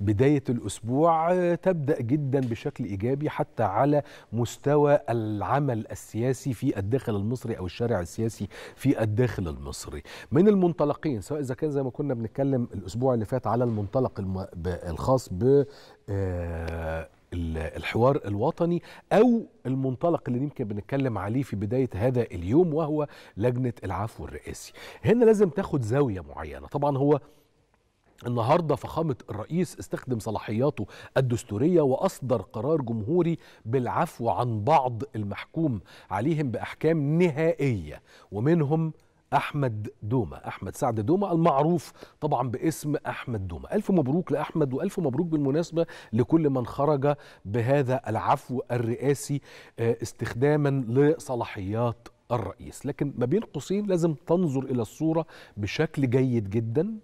بداية الأسبوع آه، تبدأ جدا بشكل إيجابي حتى على مستوى العمل السياسي في الداخل المصري أو الشارع السياسي في الداخل المصري من المنطلقين سواء إذا كان زي ما كنا بنتكلم الأسبوع اللي فات على المنطلق الخاص ب آه، الحوار الوطني او المنطلق اللي يمكن بنتكلم عليه في بدايه هذا اليوم وهو لجنه العفو الرئاسي هنا لازم تاخد زاويه معينه طبعا هو النهارده فخامه الرئيس استخدم صلاحياته الدستوريه واصدر قرار جمهوري بالعفو عن بعض المحكوم عليهم باحكام نهائيه ومنهم احمد دوما احمد سعد دوما المعروف طبعا باسم احمد دوما الف مبروك لاحمد والف مبروك بالمناسبه لكل من خرج بهذا العفو الرئاسي آه، استخداما لصلاحيات الرئيس لكن ما بين قوسين لازم تنظر الى الصوره بشكل جيد جدا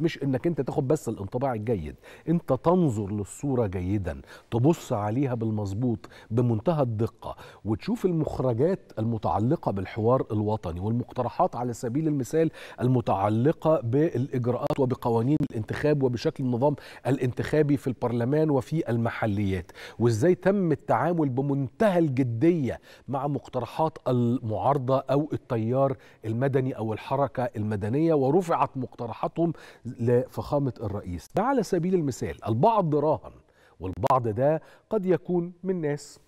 مش انك انت تاخد بس الانطباع الجيد انت تنظر للصوره جيدا تبص عليها بالمظبوط بمنتهى الدقه وتشوف المخرجات المتعلقه بالحوار الوطني والمقترحات على سبيل المثال المتعلقه بالاجراءات وبقوانين الانتخاب وبشكل النظام الانتخابي في البرلمان وفي المحليات وازاي تم التعامل بمنتهى الجديه مع مقترحات المعارضه او التيار المدني او الحركه المدنيه ورفعت مقترحاتهم لفخامة الرئيس ده على سبيل المثال البعض راهن والبعض ده قد يكون من ناس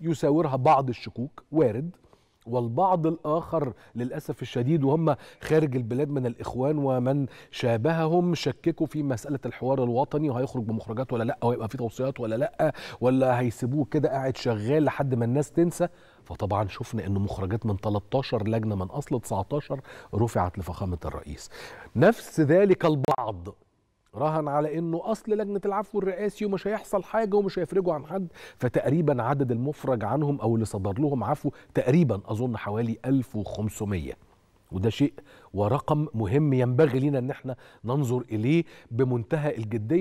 يساورها بعض الشكوك وارد والبعض الآخر للأسف الشديد وهم خارج البلاد من الإخوان ومن شابههم شككوا في مسألة الحوار الوطني وهيخرج بمخرجات ولا لأ ويبقى في توصيات ولا لأ ولا هيسيبوه كده قاعد شغال لحد ما الناس تنسى فطبعا شفنا ان مخرجات من 13 لجنه من اصل 19 رفعت لفخامه الرئيس نفس ذلك البعض راهن على انه اصل لجنه العفو الرئاسي ومش هيحصل حاجه ومش هيفرجوا عن حد فتقريبا عدد المفرج عنهم او اللي صدر لهم عفو تقريبا اظن حوالي 1500 وده شيء ورقم مهم ينبغي لنا ان احنا ننظر اليه بمنتهى الجديه